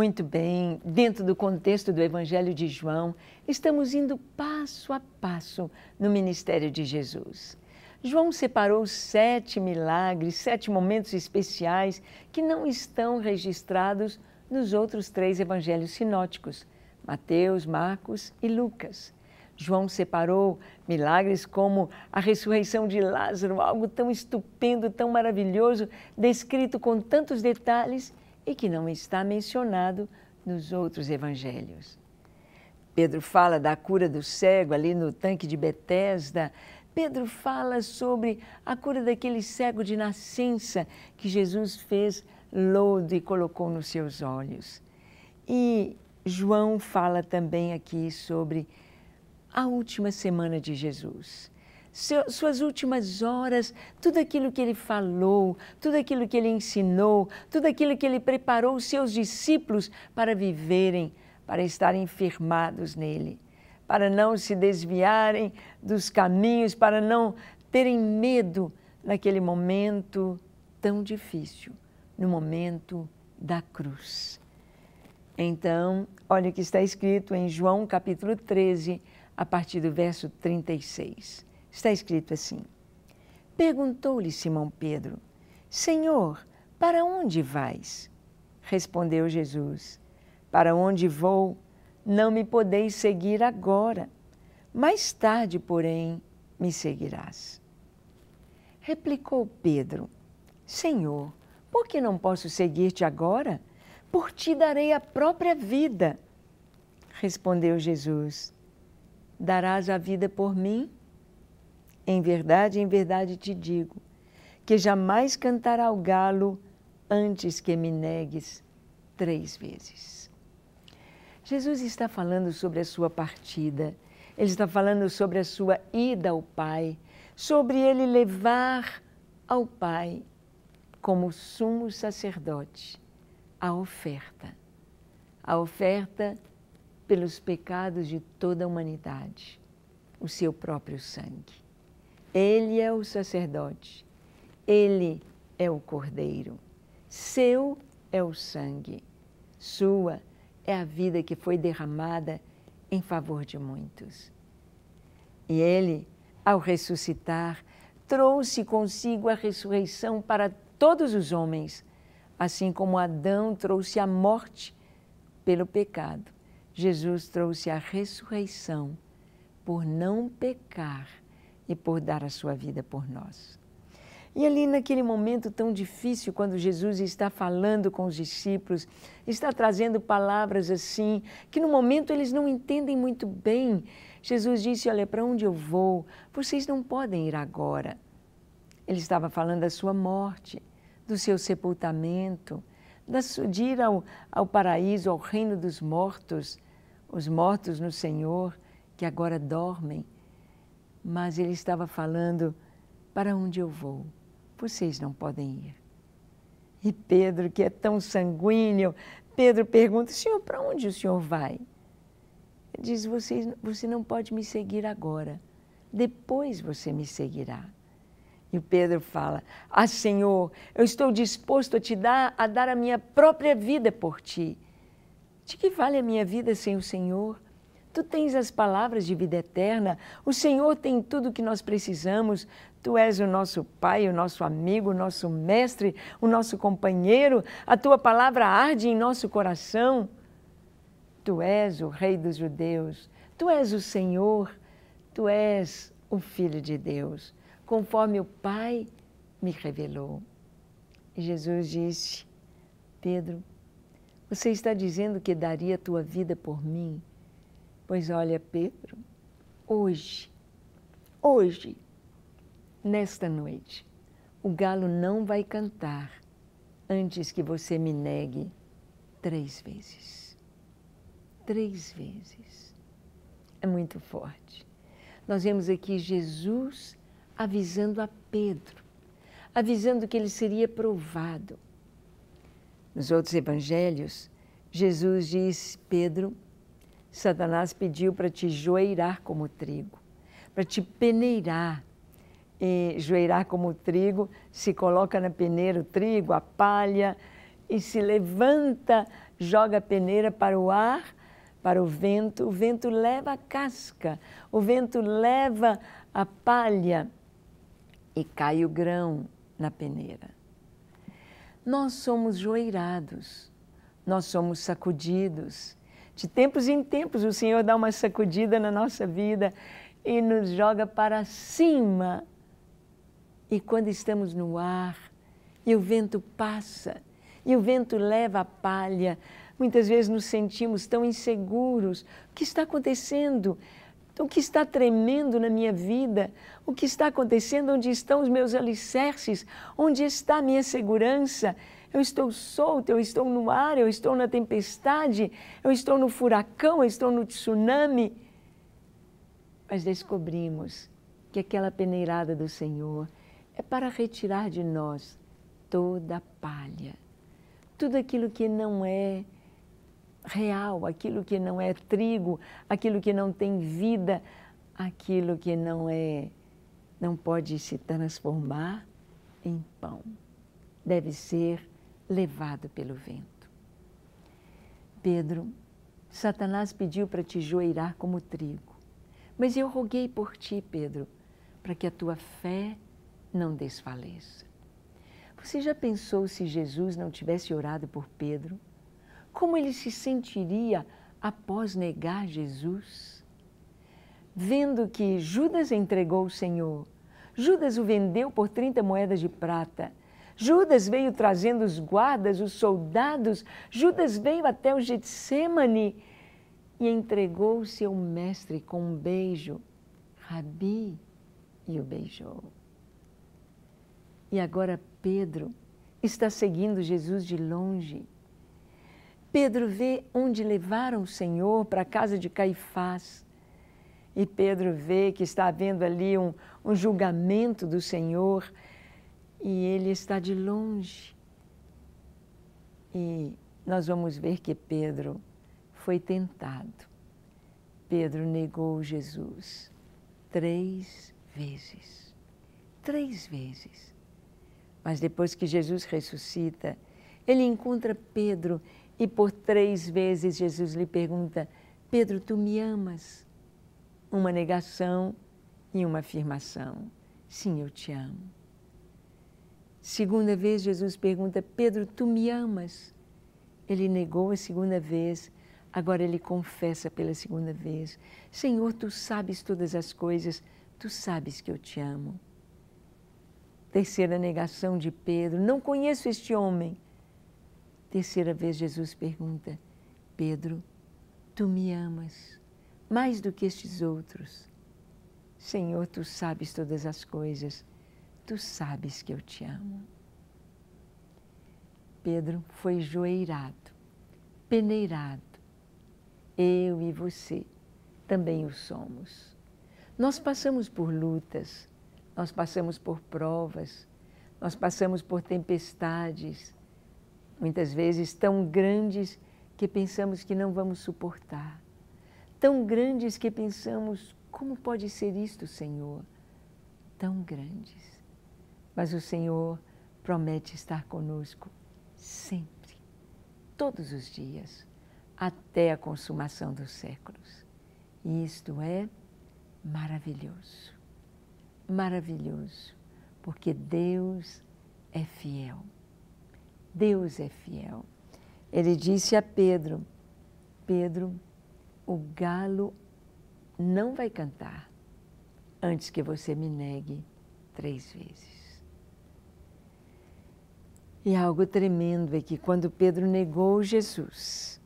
Muito bem, dentro do contexto do Evangelho de João, estamos indo passo a passo no ministério de Jesus. João separou sete milagres, sete momentos especiais que não estão registrados nos outros três evangelhos sinóticos: Mateus, Marcos e Lucas. João separou milagres como a ressurreição de Lázaro, algo tão estupendo, tão maravilhoso, descrito com tantos detalhes, e que não está mencionado nos outros evangelhos. Pedro fala da cura do cego ali no tanque de Betesda. Pedro fala sobre a cura daquele cego de nascença que Jesus fez lodo e colocou nos seus olhos. E João fala também aqui sobre a última semana de Jesus seu, suas últimas horas, tudo aquilo que ele falou, tudo aquilo que ele ensinou, tudo aquilo que ele preparou os seus discípulos para viverem, para estarem firmados nele, para não se desviarem dos caminhos, para não terem medo naquele momento tão difícil, no momento da cruz. Então, olha o que está escrito em João capítulo 13, a partir do verso 36. Está escrito assim: Perguntou-lhe Simão Pedro: Senhor, para onde vais? Respondeu Jesus: Para onde vou? Não me podeis seguir agora. Mais tarde, porém, me seguirás. Replicou Pedro: Senhor, por que não posso seguir-te agora? Por ti darei a própria vida. Respondeu Jesus: Darás a vida por mim? Em verdade, em verdade te digo, que jamais cantará o galo antes que me negues três vezes. Jesus está falando sobre a sua partida, ele está falando sobre a sua ida ao Pai, sobre ele levar ao Pai, como sumo sacerdote, a oferta. A oferta pelos pecados de toda a humanidade, o seu próprio sangue. Ele é o sacerdote, ele é o cordeiro, seu é o sangue, sua é a vida que foi derramada em favor de muitos. E ele, ao ressuscitar, trouxe consigo a ressurreição para todos os homens, assim como Adão trouxe a morte pelo pecado. Jesus trouxe a ressurreição por não pecar e por dar a sua vida por nós. E ali naquele momento tão difícil, quando Jesus está falando com os discípulos, está trazendo palavras assim, que no momento eles não entendem muito bem. Jesus disse: Olha, para onde eu vou? Vocês não podem ir agora. Ele estava falando da sua morte, do seu sepultamento, de ir ao, ao paraíso, ao reino dos mortos, os mortos no Senhor, que agora dormem mas ele estava falando: Para onde eu vou? Vocês não podem ir. E Pedro, que é tão sanguíneo, Pedro pergunta: Senhor, para onde o senhor vai? Ele diz: você, você não pode me seguir agora, depois você me seguirá. E o Pedro fala: Ah, Senhor, eu estou disposto a te dar, a dar a minha própria vida por ti. De que vale a minha vida sem o Senhor? Tu tens as palavras de vida eterna, o Senhor tem tudo o que nós precisamos. Tu és o nosso Pai, o nosso amigo, o nosso mestre, o nosso companheiro. A tua palavra arde em nosso coração. Tu és o Rei dos Judeus, tu és o Senhor, tu és o Filho de Deus, conforme o Pai me revelou. E Jesus disse: Pedro, você está dizendo que daria a tua vida por mim? Pois olha, Pedro, hoje, hoje, nesta noite, o galo não vai cantar antes que você me negue três vezes. Três vezes. É muito forte. Nós vemos aqui Jesus avisando a Pedro, avisando que ele seria provado. Nos outros evangelhos, Jesus diz: Pedro, Satanás pediu para te joeirar como trigo, para te peneirar. E joeirar como trigo, se coloca na peneira o trigo, a palha, e se levanta, joga a peneira para o ar, para o vento. O vento leva a casca, o vento leva a palha e cai o grão na peneira. Nós somos joeirados, nós somos sacudidos de tempos em tempos, o Senhor dá uma sacudida na nossa vida e nos joga para cima. E quando estamos no ar, e o vento passa, e o vento leva a palha, muitas vezes nos sentimos tão inseguros. O que está acontecendo? O que está tremendo na minha vida? O que está acontecendo? Onde estão os meus alicerces? Onde está a minha segurança? eu estou solto, eu estou no ar, eu estou na tempestade, eu estou no furacão, eu estou no tsunami. Mas descobrimos que aquela peneirada do Senhor é para retirar de nós toda a palha, tudo aquilo que não é real, aquilo que não é trigo, aquilo que não tem vida, aquilo que não é não pode se transformar em pão. Deve ser levado pelo vento. Pedro, Satanás pediu para te joeirar como trigo. Mas eu roguei por ti, Pedro, para que a tua fé não desfaleça. Você já pensou se Jesus não tivesse orado por Pedro? Como ele se sentiria após negar Jesus? Vendo que Judas entregou o Senhor, Judas o vendeu por 30 moedas de prata Judas veio trazendo os guardas, os soldados. Judas veio até o Getsemane e entregou o seu mestre com um beijo. Rabi, e o beijou. E agora Pedro está seguindo Jesus de longe. Pedro vê onde levaram o Senhor para a casa de Caifás. E Pedro vê que está havendo ali um, um julgamento do Senhor e ele está de longe. E nós vamos ver que Pedro foi tentado. Pedro negou Jesus três vezes. Três vezes. Mas depois que Jesus ressuscita, ele encontra Pedro e por três vezes Jesus lhe pergunta: Pedro, tu me amas? Uma negação e uma afirmação: Sim, eu te amo. Segunda vez, Jesus pergunta: Pedro, tu me amas? Ele negou a segunda vez, agora ele confessa pela segunda vez: Senhor, tu sabes todas as coisas, tu sabes que eu te amo. Terceira negação de Pedro: Não conheço este homem. Terceira vez, Jesus pergunta: Pedro, tu me amas mais do que estes outros. Senhor, tu sabes todas as coisas tu sabes que eu te amo. Pedro foi joeirado, peneirado. Eu e você também o somos. Nós passamos por lutas, nós passamos por provas, nós passamos por tempestades, muitas vezes tão grandes que pensamos que não vamos suportar, tão grandes que pensamos: como pode ser isto, Senhor? Tão grandes mas o Senhor promete estar conosco sempre, todos os dias, até a consumação dos séculos. E isto é maravilhoso. Maravilhoso, porque Deus é fiel. Deus é fiel. Ele disse a Pedro: Pedro, o galo não vai cantar antes que você me negue três vezes. E algo tremendo é que quando Pedro negou Jesus,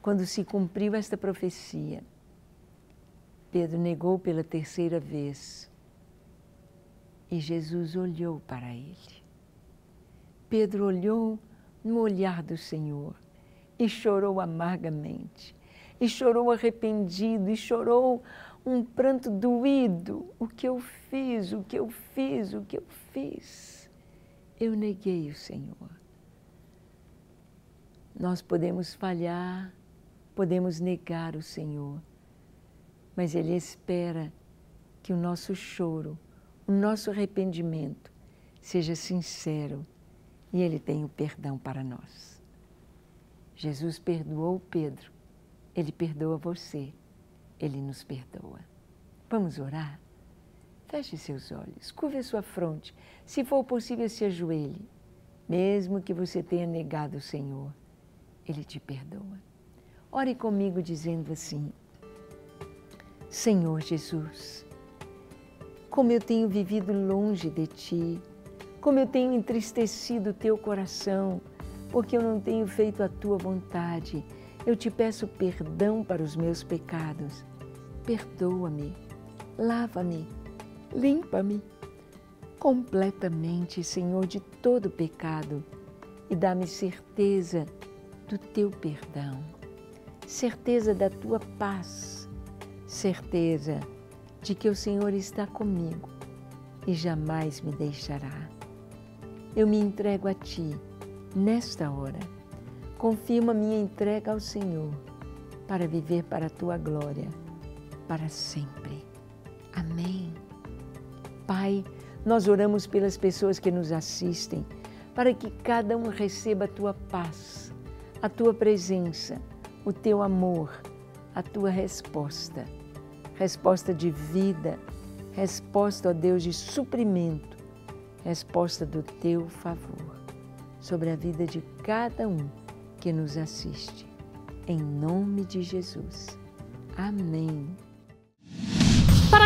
quando se cumpriu esta profecia, Pedro negou pela terceira vez e Jesus olhou para ele. Pedro olhou no olhar do Senhor e chorou amargamente, e chorou arrependido, e chorou um pranto doído: o que eu fiz, o que eu fiz, o que eu fiz eu neguei o Senhor. Nós podemos falhar, podemos negar o Senhor, mas Ele espera que o nosso choro, o nosso arrependimento seja sincero e Ele tem o perdão para nós. Jesus perdoou Pedro, Ele perdoa você, Ele nos perdoa. Vamos orar? Feche seus olhos, curve sua fronte. Se for possível, se ajoelhe. Mesmo que você tenha negado o Senhor, Ele te perdoa. Ore comigo dizendo assim: Senhor Jesus, como eu tenho vivido longe de Ti, como eu tenho entristecido o Teu coração, porque eu não tenho feito a Tua vontade, eu te peço perdão para os meus pecados. Perdoa-me, lava-me Limpa-me completamente, Senhor, de todo pecado e dá-me certeza do teu perdão, certeza da tua paz, certeza de que o Senhor está comigo e jamais me deixará. Eu me entrego a ti nesta hora. Confirma minha entrega ao Senhor para viver para a tua glória para sempre. Pai, nós oramos pelas pessoas que nos assistem, para que cada um receba a tua paz, a tua presença, o teu amor, a tua resposta. Resposta de vida, resposta, ó Deus, de suprimento, resposta do teu favor sobre a vida de cada um que nos assiste. Em nome de Jesus. Amém